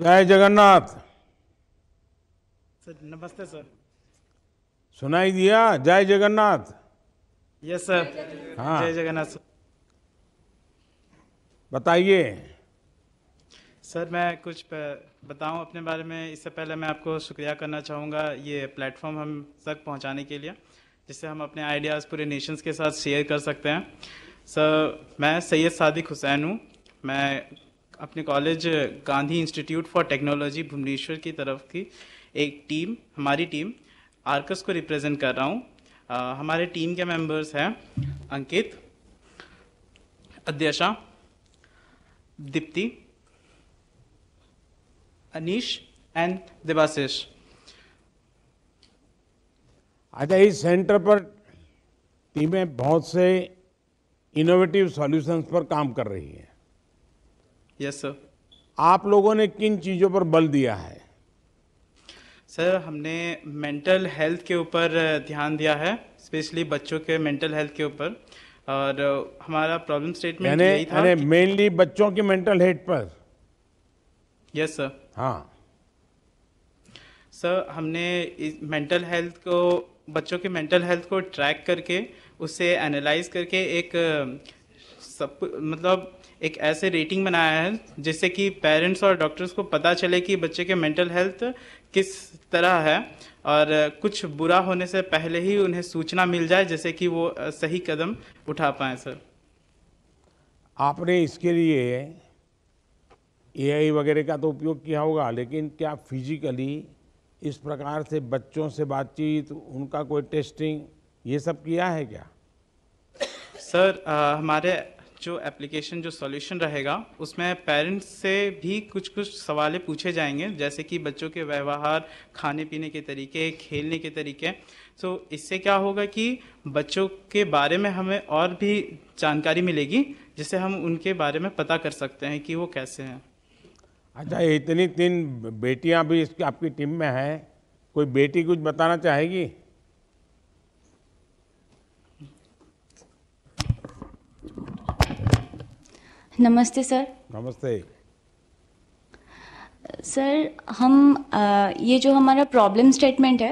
जय जगन्नाथ सर नमस्ते सर सुनाई दिया जय जगन्नाथ यस सर हाँ जय जगन्नाथ बताइए सर मैं कुछ बताऊं अपने बारे में इससे पहले मैं आपको शुक्रिया करना चाहूँगा ये प्लेटफॉर्म हम तक पहुँचाने के लिए जिससे हम अपने आइडियाज़ पूरे नेशंस के साथ शेयर कर सकते हैं सर मैं सैयद सादिक हुसैन हूँ मैं अपने college Gandhi Institute for Technology Bhubaneswar की तरफ की एक टीम हमारी टीम आर्कस को रिप्रेजेंट कर रहा हूँ हमारे टीम के मेंबर्स हैं अंकित अध्यक्षा दीप्ति अनिश एंड देवाशीष अच्छा इस सेंटर पर टीमें बहुत से इनोवेटिव सॉल्यूशंस पर काम कर रही हैं यस सर आप लोगों ने किन चीज़ों पर बल दिया है सर हमने मेंटल हेल्थ के ऊपर ध्यान दिया है स्पेशली बच्चों के मेंटल हेल्थ के ऊपर और हमारा प्रॉब्लम स्टेटमेंट यही था मेनली बच्चों की मेंटल हेल्थ पर यस सर हाँ सर हमने मेंटल हेल्थ को बच्चों के मेंटल हेल्थ को ट्रैक करके उसे एनालाइज करके एक सब मतलब एक ऐसे रेटिंग बनाया है जिससे कि पेरेंट्स और डॉक्टर्स को पता चले कि बच्चे के मेंटल हेल्थ किस तरह है और कुछ बुरा होने से पहले ही उन्हें सूचना मिल जाए जैसे कि वो सही कदम उठा पाए सर आपने इसके लिए एआई वगैरह का तो उपयोग किया होगा लेकिन क्या फिजिकली इस प्रकार से बच्चों से बातचीत उनका कोई टेस्टिंग ये सब किया है क्या सर आ, हमारे जो एप्लीकेशन जो सॉल्यूशन रहेगा उसमें पेरेंट्स से भी कुछ कुछ सवाले पूछे जाएंगे जैसे कि बच्चों के व्यवहार खाने पीने के तरीके खेलने के तरीके तो इससे क्या होगा कि बच्चों के बारे में हमें और भी जानकारी मिलेगी जिससे हम उनके बारे में पता कर सकते हैं कि वो कैसे हैं अच्छा इतनी तीन बेटियाँ भी इसकी आपकी टीम में हैं कोई बेटी कुछ बताना चाहेगी नमस्ते सर नमस्ते सर हम आ, ये जो हमारा प्रॉब्लम स्टेटमेंट है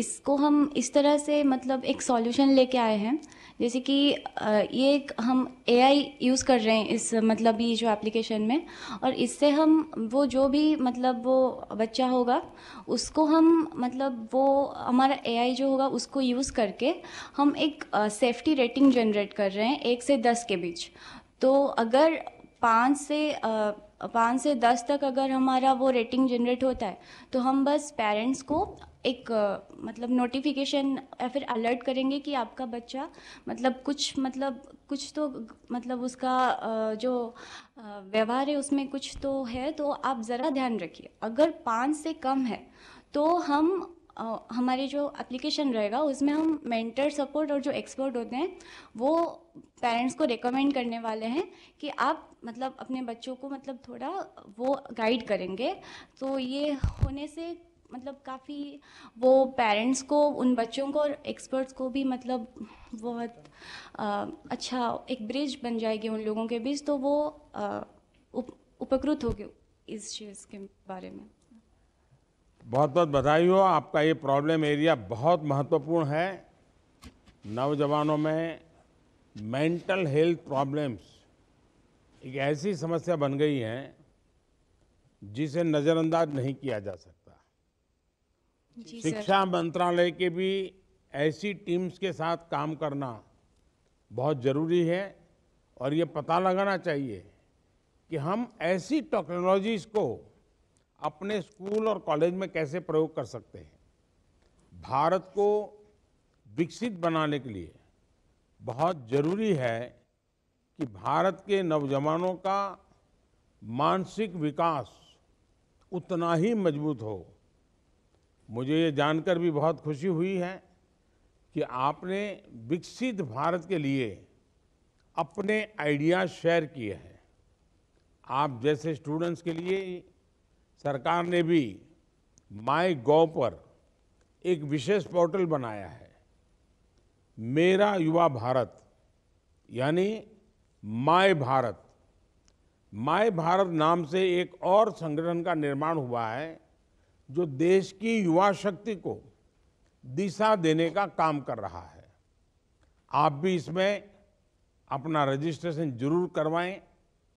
इसको हम इस तरह से मतलब एक सॉल्यूशन लेके आए हैं जैसे कि ये एक हम एआई यूज़ कर रहे हैं इस मतलब ये जो एप्लीकेशन में और इससे हम वो जो भी मतलब वो बच्चा होगा उसको हम मतलब वो हमारा एआई जो होगा उसको यूज़ करके हम एक सेफ्टी रेटिंग जनरेट कर रहे हैं एक से दस के बीच तो अगर पाँच से पाँच से दस तक अगर हमारा वो रेटिंग जनरेट होता है तो हम बस पेरेंट्स को एक मतलब नोटिफिकेशन या फिर अलर्ट करेंगे कि आपका बच्चा मतलब कुछ मतलब कुछ तो मतलब उसका जो व्यवहार है उसमें कुछ तो है तो आप ज़रा ध्यान रखिए अगर पाँच से कम है तो हम हमारी जो एप्लीकेशन रहेगा उसमें हम मेंटर सपोर्ट और जो एक्सपर्ट होते हैं वो पेरेंट्स को रिकमेंड करने वाले हैं कि आप मतलब अपने बच्चों को मतलब थोड़ा वो गाइड करेंगे तो ये होने से मतलब काफ़ी वो पेरेंट्स को उन बच्चों को और एक्सपर्ट्स को भी मतलब बहुत आ, अच्छा एक ब्रिज बन जाएगी उन लोगों के बीच तो वो आ, उप, उपकृत होगी इस चीज़ के बारे में बहुत बहुत बधाई हो आपका ये प्रॉब्लम एरिया बहुत महत्वपूर्ण है नौजवानों में मेंटल हेल्थ प्रॉब्लम्स एक ऐसी समस्या बन गई है जिसे नज़रअंदाज नहीं किया जा सकता शिक्षा मंत्रालय के भी ऐसी टीम्स के साथ काम करना बहुत ज़रूरी है और ये पता लगाना चाहिए कि हम ऐसी टेक्नोलॉजीज़ को अपने स्कूल और कॉलेज में कैसे प्रयोग कर सकते हैं भारत को विकसित बनाने के लिए बहुत जरूरी है कि भारत के नौजवानों का मानसिक विकास उतना ही मजबूत हो मुझे ये जानकर भी बहुत खुशी हुई है कि आपने विकसित भारत के लिए अपने आइडिया शेयर किए हैं आप जैसे स्टूडेंट्स के लिए सरकार ने भी माई गोव पर एक विशेष पोर्टल बनाया है मेरा युवा भारत यानी माई भारत माई भारत नाम से एक और संगठन का निर्माण हुआ है जो देश की युवा शक्ति को दिशा देने का काम कर रहा है आप भी इसमें अपना रजिस्ट्रेशन जरूर करवाएं